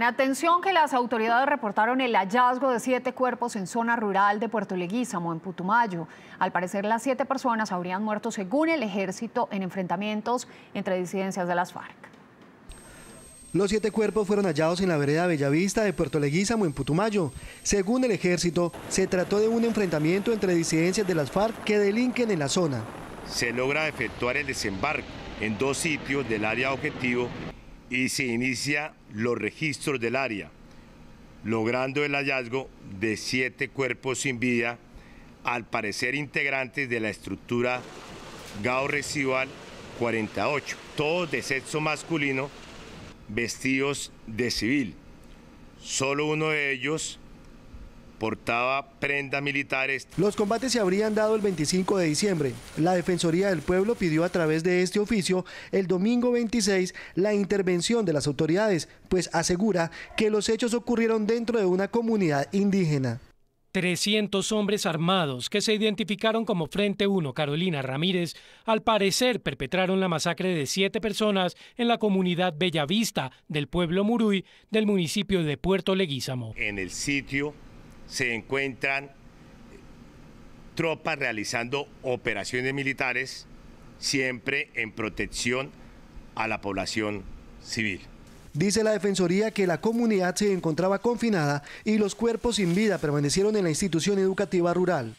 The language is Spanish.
Atención que las autoridades reportaron el hallazgo de siete cuerpos en zona rural de Puerto Leguízamo, en Putumayo. Al parecer, las siete personas habrían muerto, según el ejército, en enfrentamientos entre disidencias de las FARC. Los siete cuerpos fueron hallados en la vereda Bellavista de Puerto Leguízamo, en Putumayo. Según el ejército, se trató de un enfrentamiento entre disidencias de las FARC que delinquen en la zona. Se logra efectuar el desembarco en dos sitios del área objetivo y se inicia los registros del área, logrando el hallazgo de siete cuerpos sin vida, al parecer integrantes de la estructura Gao Residual 48, todos de sexo masculino, vestidos de civil. Solo uno de ellos portaba prenda militares. Los combates se habrían dado el 25 de diciembre. La Defensoría del Pueblo pidió a través de este oficio el domingo 26 la intervención de las autoridades, pues asegura que los hechos ocurrieron dentro de una comunidad indígena. 300 hombres armados que se identificaron como Frente 1 Carolina Ramírez, al parecer perpetraron la masacre de siete personas en la comunidad Bellavista del pueblo Muruy del municipio de Puerto Leguízamo. En el sitio se encuentran tropas realizando operaciones militares siempre en protección a la población civil. Dice la Defensoría que la comunidad se encontraba confinada y los cuerpos sin vida permanecieron en la institución educativa rural.